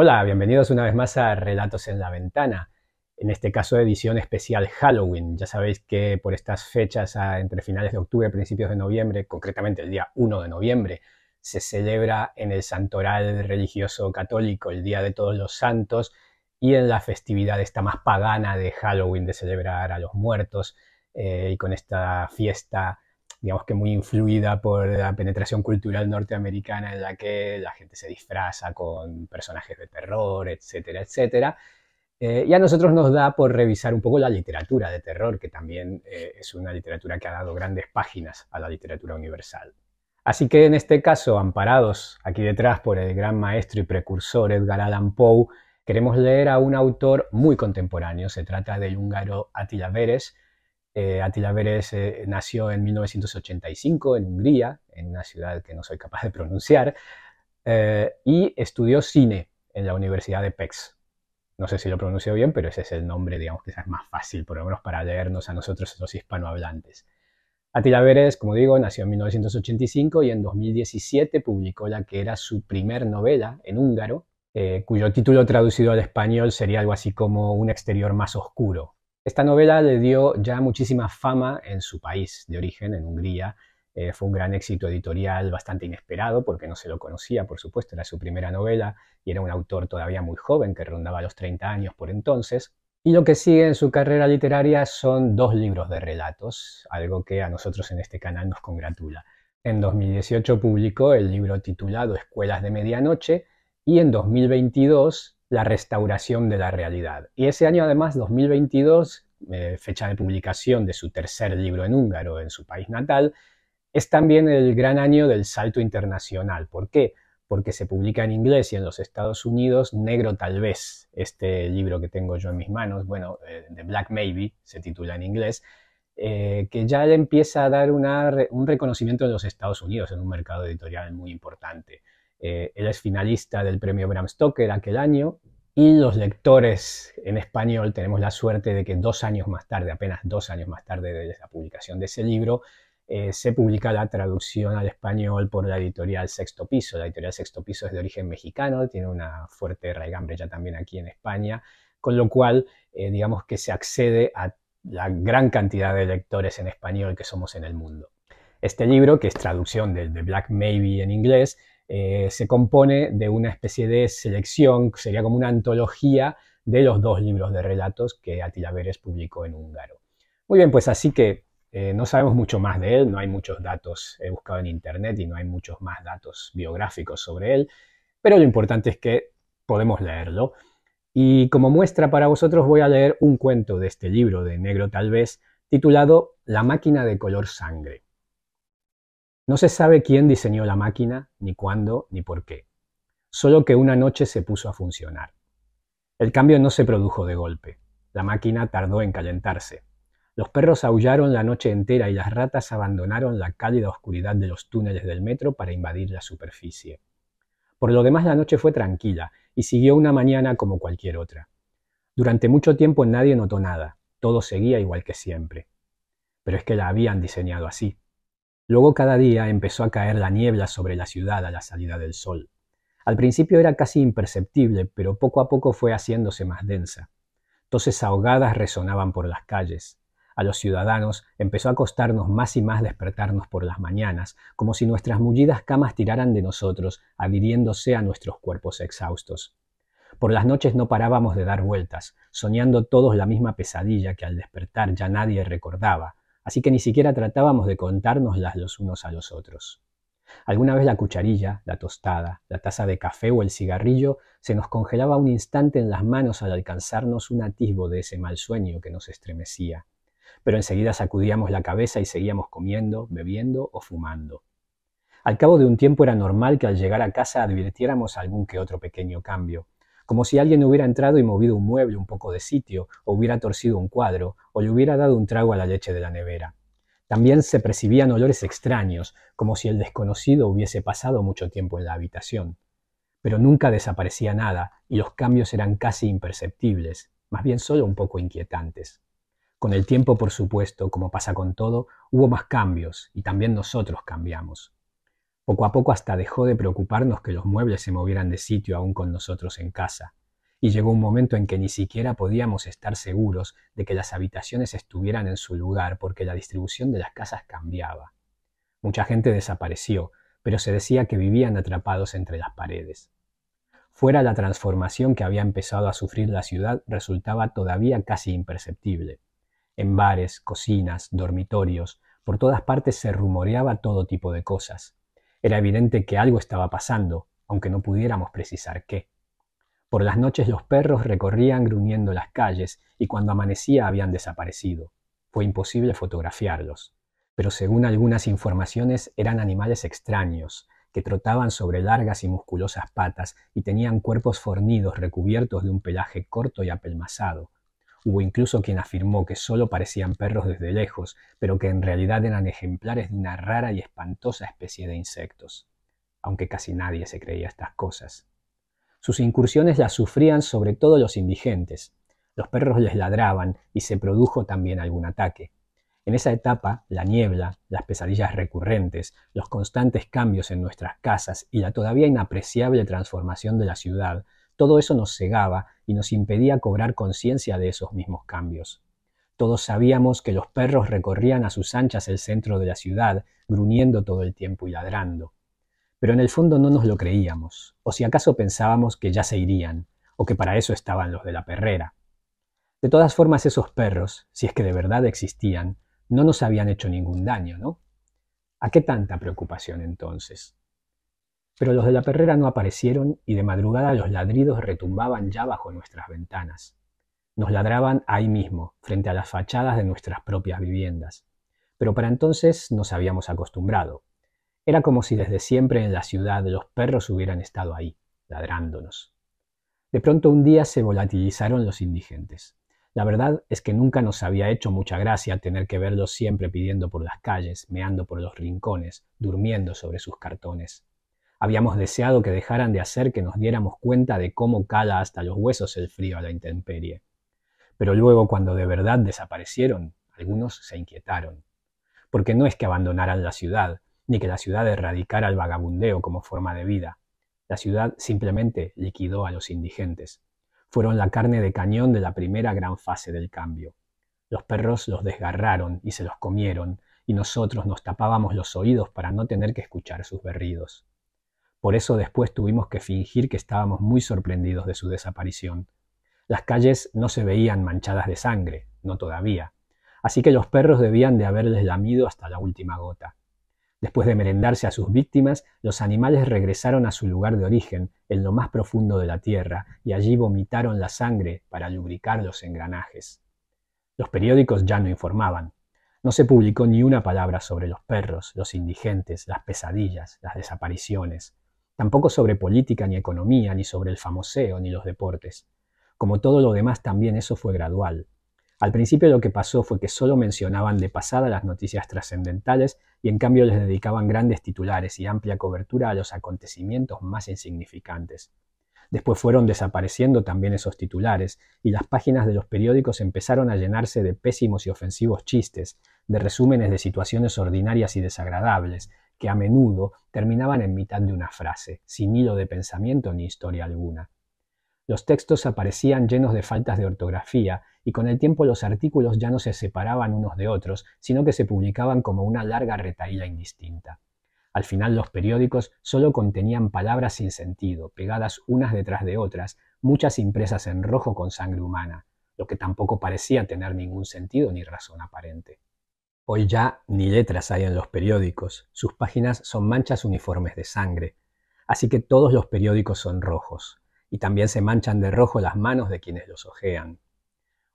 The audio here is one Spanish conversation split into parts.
Hola, bienvenidos una vez más a Relatos en la Ventana, en este caso edición especial Halloween. Ya sabéis que por estas fechas, entre finales de octubre y principios de noviembre, concretamente el día 1 de noviembre, se celebra en el santoral religioso católico el Día de Todos los Santos y en la festividad esta más pagana de Halloween de celebrar a los muertos eh, y con esta fiesta digamos que muy influida por la penetración cultural norteamericana en la que la gente se disfraza con personajes de terror, etcétera, etcétera. Eh, y a nosotros nos da por revisar un poco la literatura de terror, que también eh, es una literatura que ha dado grandes páginas a la literatura universal. Así que en este caso, amparados aquí detrás por el gran maestro y precursor Edgar Allan Poe, queremos leer a un autor muy contemporáneo. Se trata del húngaro Attila eh, Attila eh, nació en 1985 en Hungría, en una ciudad que no soy capaz de pronunciar, eh, y estudió cine en la Universidad de Pécs. No sé si lo pronuncio bien, pero ese es el nombre, digamos, que es más fácil, por lo menos para leernos a nosotros los hispanohablantes. Attila Beres, como digo, nació en 1985 y en 2017 publicó la que era su primer novela en húngaro, eh, cuyo título traducido al español sería algo así como Un exterior más oscuro, esta novela le dio ya muchísima fama en su país de origen, en Hungría. Eh, fue un gran éxito editorial, bastante inesperado, porque no se lo conocía, por supuesto, era su primera novela y era un autor todavía muy joven, que rondaba los 30 años por entonces. Y lo que sigue en su carrera literaria son dos libros de relatos, algo que a nosotros en este canal nos congratula. En 2018 publicó el libro titulado Escuelas de Medianoche y en 2022 la restauración de la realidad. Y ese año, además, 2022, eh, fecha de publicación de su tercer libro en húngaro en su país natal, es también el gran año del salto internacional. ¿Por qué? Porque se publica en inglés y en los Estados Unidos, Negro tal vez, este libro que tengo yo en mis manos, bueno, eh, de Black Maybe, se titula en inglés, eh, que ya le empieza a dar una, un reconocimiento en los Estados Unidos, en un mercado editorial muy importante. Eh, él es finalista del premio Bram Stoker aquel año y los lectores en español tenemos la suerte de que dos años más tarde, apenas dos años más tarde de la publicación de ese libro, eh, se publica la traducción al español por la editorial Sexto Piso. La editorial Sexto Piso es de origen mexicano, tiene una fuerte raigambre ya también aquí en España, con lo cual eh, digamos que se accede a la gran cantidad de lectores en español que somos en el mundo. Este libro, que es traducción del de Black Maybe en inglés, eh, se compone de una especie de selección, sería como una antología de los dos libros de relatos que Attila Beres publicó en húngaro. Muy bien, pues así que eh, no sabemos mucho más de él, no hay muchos datos, he buscado en internet y no hay muchos más datos biográficos sobre él, pero lo importante es que podemos leerlo. Y como muestra para vosotros voy a leer un cuento de este libro de negro tal vez, titulado La máquina de color sangre. No se sabe quién diseñó la máquina, ni cuándo, ni por qué. Solo que una noche se puso a funcionar. El cambio no se produjo de golpe. La máquina tardó en calentarse. Los perros aullaron la noche entera y las ratas abandonaron la cálida oscuridad de los túneles del metro para invadir la superficie. Por lo demás la noche fue tranquila y siguió una mañana como cualquier otra. Durante mucho tiempo nadie notó nada, todo seguía igual que siempre. Pero es que la habían diseñado así. Luego cada día empezó a caer la niebla sobre la ciudad a la salida del sol. Al principio era casi imperceptible, pero poco a poco fue haciéndose más densa. Toses ahogadas resonaban por las calles. A los ciudadanos empezó a costarnos más y más despertarnos por las mañanas, como si nuestras mullidas camas tiraran de nosotros, adhiriéndose a nuestros cuerpos exhaustos. Por las noches no parábamos de dar vueltas, soñando todos la misma pesadilla que al despertar ya nadie recordaba, así que ni siquiera tratábamos de contárnoslas los unos a los otros. Alguna vez la cucharilla, la tostada, la taza de café o el cigarrillo se nos congelaba un instante en las manos al alcanzarnos un atisbo de ese mal sueño que nos estremecía, pero enseguida sacudíamos la cabeza y seguíamos comiendo, bebiendo o fumando. Al cabo de un tiempo era normal que al llegar a casa advirtiéramos algún que otro pequeño cambio, como si alguien hubiera entrado y movido un mueble un poco de sitio, o hubiera torcido un cuadro, o le hubiera dado un trago a la leche de la nevera. También se percibían olores extraños, como si el desconocido hubiese pasado mucho tiempo en la habitación. Pero nunca desaparecía nada, y los cambios eran casi imperceptibles, más bien solo un poco inquietantes. Con el tiempo, por supuesto, como pasa con todo, hubo más cambios, y también nosotros cambiamos. Poco a poco hasta dejó de preocuparnos que los muebles se movieran de sitio aún con nosotros en casa, y llegó un momento en que ni siquiera podíamos estar seguros de que las habitaciones estuvieran en su lugar porque la distribución de las casas cambiaba. Mucha gente desapareció, pero se decía que vivían atrapados entre las paredes. Fuera la transformación que había empezado a sufrir la ciudad resultaba todavía casi imperceptible. En bares, cocinas, dormitorios, por todas partes se rumoreaba todo tipo de cosas era evidente que algo estaba pasando, aunque no pudiéramos precisar qué. Por las noches los perros recorrían gruñendo las calles y cuando amanecía habían desaparecido. Fue imposible fotografiarlos. Pero según algunas informaciones eran animales extraños, que trotaban sobre largas y musculosas patas y tenían cuerpos fornidos recubiertos de un pelaje corto y apelmazado, Hubo incluso quien afirmó que solo parecían perros desde lejos, pero que en realidad eran ejemplares de una rara y espantosa especie de insectos, aunque casi nadie se creía estas cosas. Sus incursiones las sufrían sobre todo los indigentes. Los perros les ladraban y se produjo también algún ataque. En esa etapa, la niebla, las pesadillas recurrentes, los constantes cambios en nuestras casas y la todavía inapreciable transformación de la ciudad todo eso nos cegaba y nos impedía cobrar conciencia de esos mismos cambios. Todos sabíamos que los perros recorrían a sus anchas el centro de la ciudad, gruñendo todo el tiempo y ladrando. Pero en el fondo no nos lo creíamos, o si acaso pensábamos que ya se irían, o que para eso estaban los de la perrera. De todas formas, esos perros, si es que de verdad existían, no nos habían hecho ningún daño, ¿no? ¿A qué tanta preocupación entonces? Pero los de la perrera no aparecieron y de madrugada los ladridos retumbaban ya bajo nuestras ventanas. Nos ladraban ahí mismo, frente a las fachadas de nuestras propias viviendas. Pero para entonces nos habíamos acostumbrado. Era como si desde siempre en la ciudad los perros hubieran estado ahí, ladrándonos. De pronto un día se volatilizaron los indigentes. La verdad es que nunca nos había hecho mucha gracia tener que verlos siempre pidiendo por las calles, meando por los rincones, durmiendo sobre sus cartones. Habíamos deseado que dejaran de hacer que nos diéramos cuenta de cómo cala hasta los huesos el frío a la intemperie. Pero luego, cuando de verdad desaparecieron, algunos se inquietaron. Porque no es que abandonaran la ciudad, ni que la ciudad erradicara el vagabundeo como forma de vida. La ciudad simplemente liquidó a los indigentes. Fueron la carne de cañón de la primera gran fase del cambio. Los perros los desgarraron y se los comieron, y nosotros nos tapábamos los oídos para no tener que escuchar sus berridos. Por eso después tuvimos que fingir que estábamos muy sorprendidos de su desaparición. Las calles no se veían manchadas de sangre, no todavía, así que los perros debían de haberles lamido hasta la última gota. Después de merendarse a sus víctimas, los animales regresaron a su lugar de origen, en lo más profundo de la tierra, y allí vomitaron la sangre para lubricar los engranajes. Los periódicos ya no informaban. No se publicó ni una palabra sobre los perros, los indigentes, las pesadillas, las desapariciones. Tampoco sobre política, ni economía, ni sobre el famoseo, ni los deportes. Como todo lo demás, también eso fue gradual. Al principio lo que pasó fue que solo mencionaban de pasada las noticias trascendentales y en cambio les dedicaban grandes titulares y amplia cobertura a los acontecimientos más insignificantes. Después fueron desapareciendo también esos titulares y las páginas de los periódicos empezaron a llenarse de pésimos y ofensivos chistes, de resúmenes de situaciones ordinarias y desagradables, que a menudo terminaban en mitad de una frase, sin hilo de pensamiento ni historia alguna. Los textos aparecían llenos de faltas de ortografía y con el tiempo los artículos ya no se separaban unos de otros, sino que se publicaban como una larga retaíla indistinta. Al final los periódicos solo contenían palabras sin sentido, pegadas unas detrás de otras, muchas impresas en rojo con sangre humana, lo que tampoco parecía tener ningún sentido ni razón aparente. Hoy ya ni letras hay en los periódicos, sus páginas son manchas uniformes de sangre, así que todos los periódicos son rojos, y también se manchan de rojo las manos de quienes los ojean.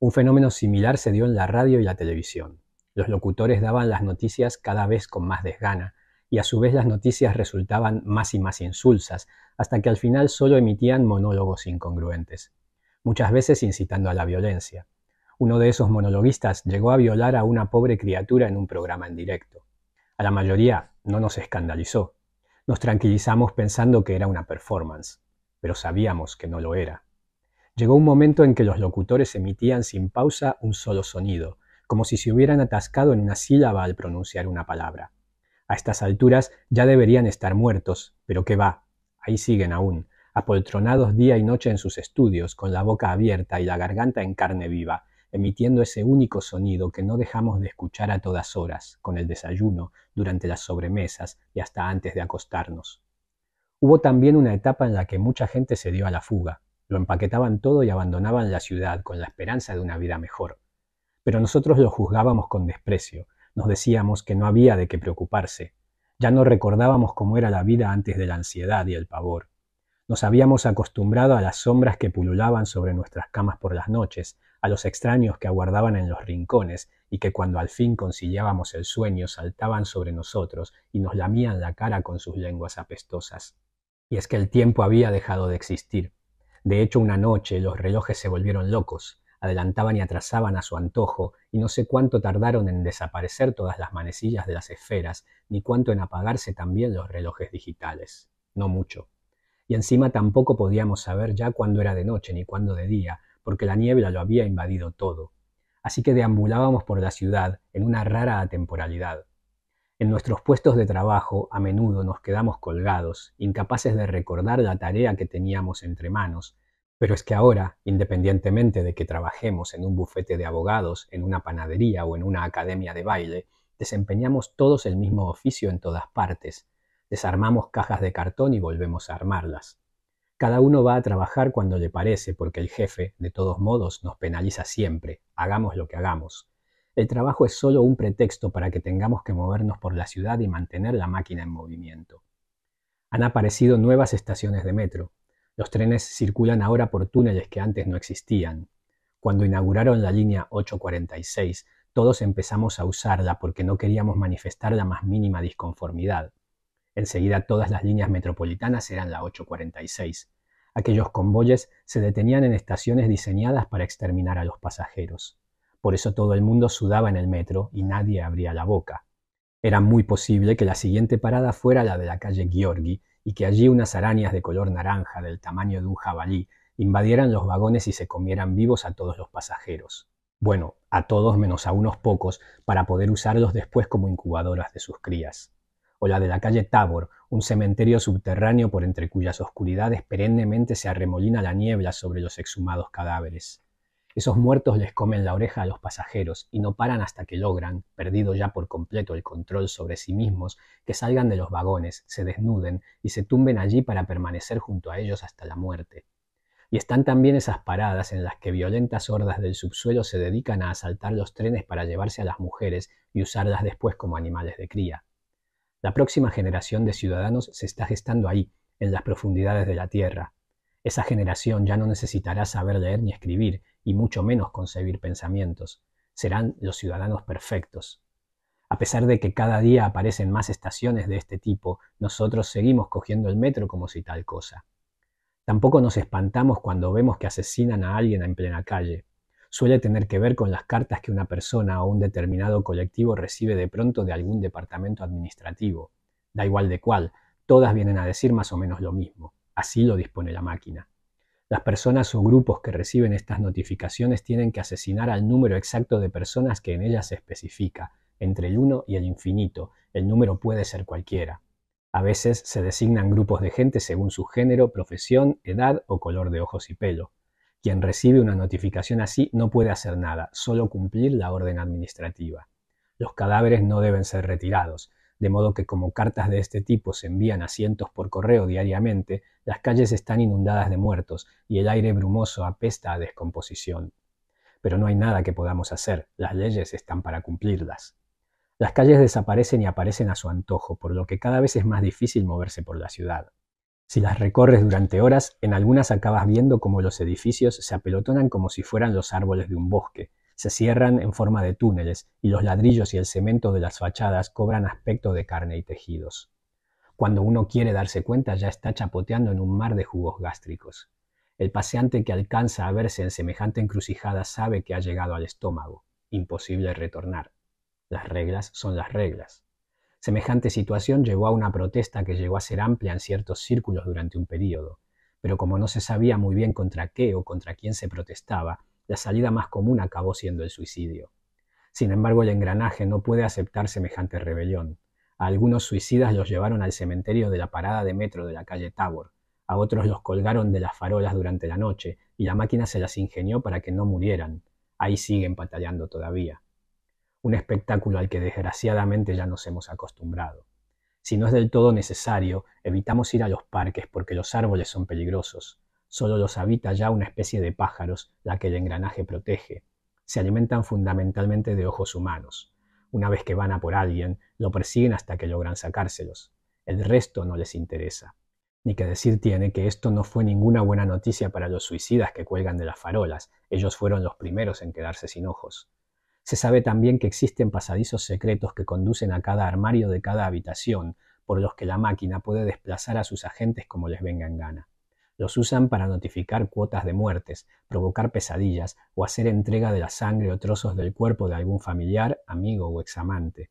Un fenómeno similar se dio en la radio y la televisión. Los locutores daban las noticias cada vez con más desgana, y a su vez las noticias resultaban más y más insulsas, hasta que al final solo emitían monólogos incongruentes, muchas veces incitando a la violencia uno de esos monologuistas llegó a violar a una pobre criatura en un programa en directo. A la mayoría no nos escandalizó. Nos tranquilizamos pensando que era una performance, pero sabíamos que no lo era. Llegó un momento en que los locutores emitían sin pausa un solo sonido, como si se hubieran atascado en una sílaba al pronunciar una palabra. A estas alturas ya deberían estar muertos, pero qué va, ahí siguen aún, apoltronados día y noche en sus estudios, con la boca abierta y la garganta en carne viva, emitiendo ese único sonido que no dejamos de escuchar a todas horas, con el desayuno, durante las sobremesas y hasta antes de acostarnos. Hubo también una etapa en la que mucha gente se dio a la fuga, lo empaquetaban todo y abandonaban la ciudad con la esperanza de una vida mejor. Pero nosotros lo juzgábamos con desprecio, nos decíamos que no había de qué preocuparse, ya no recordábamos cómo era la vida antes de la ansiedad y el pavor. Nos habíamos acostumbrado a las sombras que pululaban sobre nuestras camas por las noches, a los extraños que aguardaban en los rincones y que cuando al fin conciliábamos el sueño saltaban sobre nosotros y nos lamían la cara con sus lenguas apestosas. Y es que el tiempo había dejado de existir. De hecho, una noche los relojes se volvieron locos, adelantaban y atrasaban a su antojo, y no sé cuánto tardaron en desaparecer todas las manecillas de las esferas, ni cuánto en apagarse también los relojes digitales. No mucho. Y encima tampoco podíamos saber ya cuándo era de noche ni cuándo de día, porque la niebla lo había invadido todo. Así que deambulábamos por la ciudad en una rara atemporalidad. En nuestros puestos de trabajo a menudo nos quedamos colgados, incapaces de recordar la tarea que teníamos entre manos, pero es que ahora, independientemente de que trabajemos en un bufete de abogados, en una panadería o en una academia de baile, desempeñamos todos el mismo oficio en todas partes. Desarmamos cajas de cartón y volvemos a armarlas. Cada uno va a trabajar cuando le parece, porque el jefe, de todos modos, nos penaliza siempre, hagamos lo que hagamos. El trabajo es solo un pretexto para que tengamos que movernos por la ciudad y mantener la máquina en movimiento. Han aparecido nuevas estaciones de metro. Los trenes circulan ahora por túneles que antes no existían. Cuando inauguraron la línea 846, todos empezamos a usarla porque no queríamos manifestar la más mínima disconformidad. Enseguida todas las líneas metropolitanas eran la 846. Aquellos convoyes se detenían en estaciones diseñadas para exterminar a los pasajeros. Por eso todo el mundo sudaba en el metro y nadie abría la boca. Era muy posible que la siguiente parada fuera la de la calle Giorgi y que allí unas arañas de color naranja del tamaño de un jabalí invadieran los vagones y se comieran vivos a todos los pasajeros. Bueno, a todos menos a unos pocos, para poder usarlos después como incubadoras de sus crías o la de la calle Tabor, un cementerio subterráneo por entre cuyas oscuridades perennemente se arremolina la niebla sobre los exhumados cadáveres. Esos muertos les comen la oreja a los pasajeros y no paran hasta que logran, perdido ya por completo el control sobre sí mismos, que salgan de los vagones, se desnuden y se tumben allí para permanecer junto a ellos hasta la muerte. Y están también esas paradas en las que violentas hordas del subsuelo se dedican a asaltar los trenes para llevarse a las mujeres y usarlas después como animales de cría. La próxima generación de ciudadanos se está gestando ahí, en las profundidades de la Tierra. Esa generación ya no necesitará saber leer ni escribir, y mucho menos concebir pensamientos. Serán los ciudadanos perfectos. A pesar de que cada día aparecen más estaciones de este tipo, nosotros seguimos cogiendo el metro como si tal cosa. Tampoco nos espantamos cuando vemos que asesinan a alguien en plena calle suele tener que ver con las cartas que una persona o un determinado colectivo recibe de pronto de algún departamento administrativo. Da igual de cuál, todas vienen a decir más o menos lo mismo. Así lo dispone la máquina. Las personas o grupos que reciben estas notificaciones tienen que asesinar al número exacto de personas que en ellas se especifica, entre el 1 y el infinito. El número puede ser cualquiera. A veces se designan grupos de gente según su género, profesión, edad o color de ojos y pelo. Quien recibe una notificación así no puede hacer nada, solo cumplir la orden administrativa. Los cadáveres no deben ser retirados, de modo que como cartas de este tipo se envían a cientos por correo diariamente, las calles están inundadas de muertos y el aire brumoso apesta a descomposición. Pero no hay nada que podamos hacer, las leyes están para cumplirlas. Las calles desaparecen y aparecen a su antojo, por lo que cada vez es más difícil moverse por la ciudad. Si las recorres durante horas, en algunas acabas viendo cómo los edificios se apelotonan como si fueran los árboles de un bosque, se cierran en forma de túneles y los ladrillos y el cemento de las fachadas cobran aspecto de carne y tejidos. Cuando uno quiere darse cuenta ya está chapoteando en un mar de jugos gástricos. El paseante que alcanza a verse en semejante encrucijada sabe que ha llegado al estómago. Imposible retornar. Las reglas son las reglas. Semejante situación llevó a una protesta que llegó a ser amplia en ciertos círculos durante un periodo, pero como no se sabía muy bien contra qué o contra quién se protestaba, la salida más común acabó siendo el suicidio. Sin embargo, el engranaje no puede aceptar semejante rebelión. A algunos suicidas los llevaron al cementerio de la parada de metro de la calle Tabor, a otros los colgaron de las farolas durante la noche y la máquina se las ingenió para que no murieran. Ahí siguen batallando todavía un espectáculo al que desgraciadamente ya nos hemos acostumbrado. Si no es del todo necesario, evitamos ir a los parques porque los árboles son peligrosos. Solo los habita ya una especie de pájaros, la que el engranaje protege. Se alimentan fundamentalmente de ojos humanos. Una vez que van a por alguien, lo persiguen hasta que logran sacárselos. El resto no les interesa. Ni que decir tiene que esto no fue ninguna buena noticia para los suicidas que cuelgan de las farolas. Ellos fueron los primeros en quedarse sin ojos. Se sabe también que existen pasadizos secretos que conducen a cada armario de cada habitación, por los que la máquina puede desplazar a sus agentes como les venga en gana. Los usan para notificar cuotas de muertes, provocar pesadillas o hacer entrega de la sangre o trozos del cuerpo de algún familiar, amigo o examante.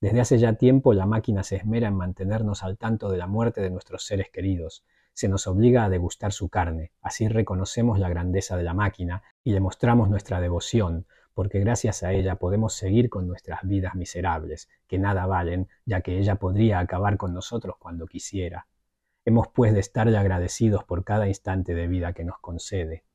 Desde hace ya tiempo la máquina se esmera en mantenernos al tanto de la muerte de nuestros seres queridos. Se nos obliga a degustar su carne, así reconocemos la grandeza de la máquina y le mostramos nuestra devoción, porque gracias a ella podemos seguir con nuestras vidas miserables, que nada valen, ya que ella podría acabar con nosotros cuando quisiera. Hemos pues de estarle agradecidos por cada instante de vida que nos concede.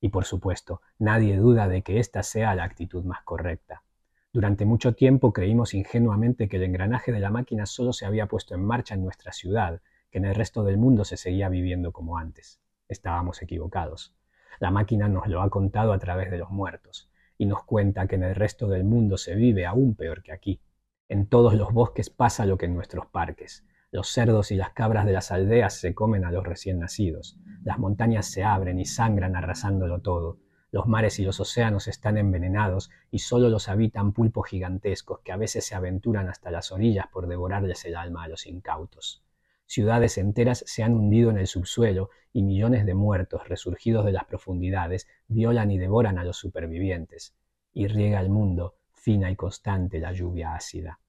Y por supuesto, nadie duda de que esta sea la actitud más correcta. Durante mucho tiempo creímos ingenuamente que el engranaje de la máquina solo se había puesto en marcha en nuestra ciudad, que en el resto del mundo se seguía viviendo como antes. Estábamos equivocados. La máquina nos lo ha contado a través de los muertos y nos cuenta que en el resto del mundo se vive aún peor que aquí. En todos los bosques pasa lo que en nuestros parques. Los cerdos y las cabras de las aldeas se comen a los recién nacidos. Las montañas se abren y sangran arrasándolo todo. Los mares y los océanos están envenenados y solo los habitan pulpos gigantescos que a veces se aventuran hasta las orillas por devorarles el alma a los incautos ciudades enteras se han hundido en el subsuelo y millones de muertos resurgidos de las profundidades violan y devoran a los supervivientes, y riega el mundo fina y constante la lluvia ácida.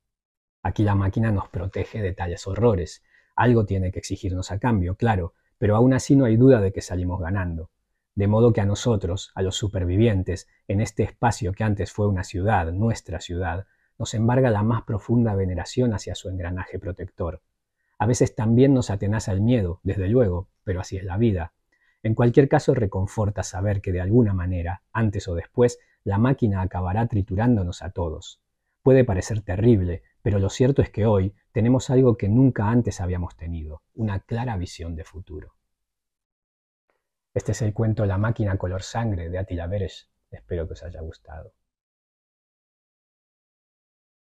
Aquí la máquina nos protege de tales horrores. Algo tiene que exigirnos a cambio, claro, pero aún así no hay duda de que salimos ganando. De modo que a nosotros, a los supervivientes, en este espacio que antes fue una ciudad, nuestra ciudad, nos embarga la más profunda veneración hacia su engranaje protector. A veces también nos atenaza el miedo, desde luego, pero así es la vida. En cualquier caso, reconforta saber que de alguna manera, antes o después, la máquina acabará triturándonos a todos. Puede parecer terrible, pero lo cierto es que hoy tenemos algo que nunca antes habíamos tenido, una clara visión de futuro. Este es el cuento La máquina color sangre de Attila Beres. Espero que os haya gustado.